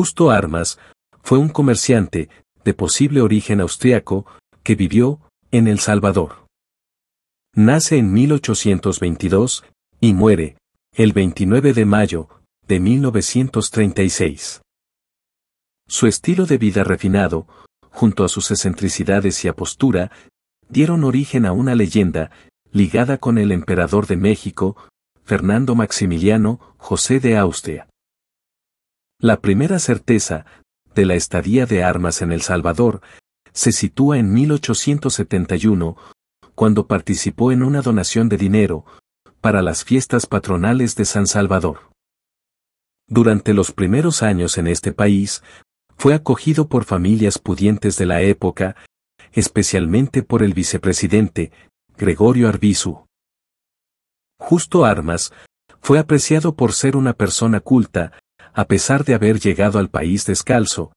Justo Armas, fue un comerciante, de posible origen austriaco, que vivió, en El Salvador. Nace en 1822, y muere, el 29 de mayo, de 1936. Su estilo de vida refinado, junto a sus excentricidades y apostura, dieron origen a una leyenda, ligada con el emperador de México, Fernando Maximiliano José de Austria. La primera certeza de la estadía de armas en El Salvador se sitúa en 1871, cuando participó en una donación de dinero para las fiestas patronales de San Salvador. Durante los primeros años en este país, fue acogido por familias pudientes de la época, especialmente por el vicepresidente, Gregorio Arbizu. Justo Armas, fue apreciado por ser una persona culta, a pesar de haber llegado al país descalzo,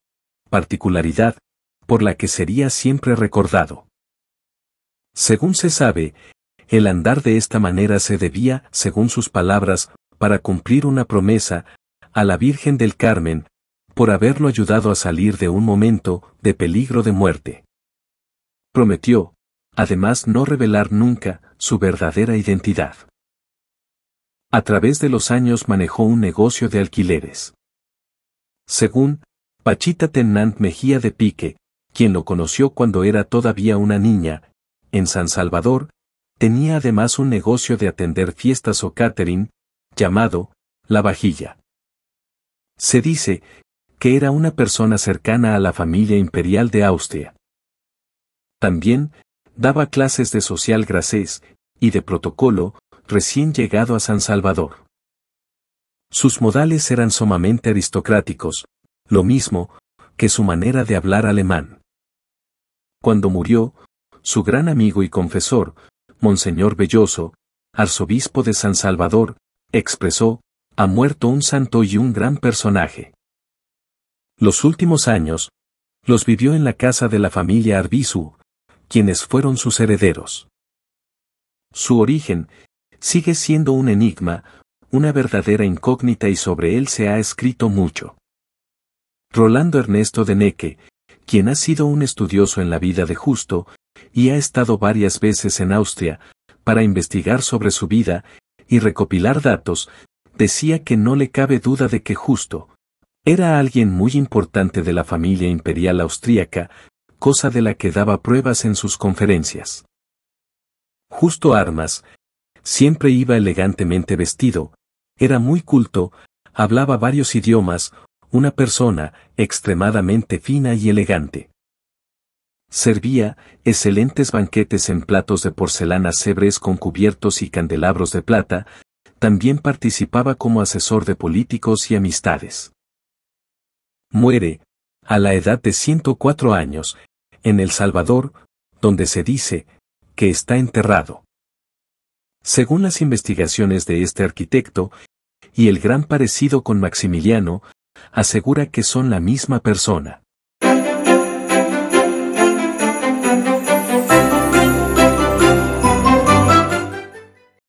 particularidad, por la que sería siempre recordado. Según se sabe, el andar de esta manera se debía, según sus palabras, para cumplir una promesa, a la Virgen del Carmen, por haberlo ayudado a salir de un momento de peligro de muerte. Prometió, además, no revelar nunca su verdadera identidad. A través de los años manejó un negocio de alquileres. Según Pachita Tennant Mejía de Pique, quien lo conoció cuando era todavía una niña, en San Salvador, tenía además un negocio de atender fiestas o catering, llamado La Vajilla. Se dice que era una persona cercana a la familia imperial de Austria. También daba clases de social gracés y de protocolo recién llegado a San Salvador. Sus modales eran sumamente aristocráticos, lo mismo que su manera de hablar alemán. Cuando murió, su gran amigo y confesor, Monseñor Belloso, arzobispo de San Salvador, expresó, ha muerto un santo y un gran personaje. Los últimos años, los vivió en la casa de la familia Arbizu, quienes fueron sus herederos. Su origen sigue siendo un enigma, una verdadera incógnita y sobre él se ha escrito mucho. Rolando Ernesto de Neque, quien ha sido un estudioso en la vida de Justo, y ha estado varias veces en Austria, para investigar sobre su vida, y recopilar datos, decía que no le cabe duda de que Justo era alguien muy importante de la familia imperial austríaca, cosa de la que daba pruebas en sus conferencias. Justo Armas, Siempre iba elegantemente vestido, era muy culto, hablaba varios idiomas, una persona extremadamente fina y elegante. Servía excelentes banquetes en platos de porcelana cebres con cubiertos y candelabros de plata, también participaba como asesor de políticos y amistades. Muere, a la edad de 104 años, en El Salvador, donde se dice que está enterrado. Según las investigaciones de este arquitecto, y el gran parecido con Maximiliano, asegura que son la misma persona.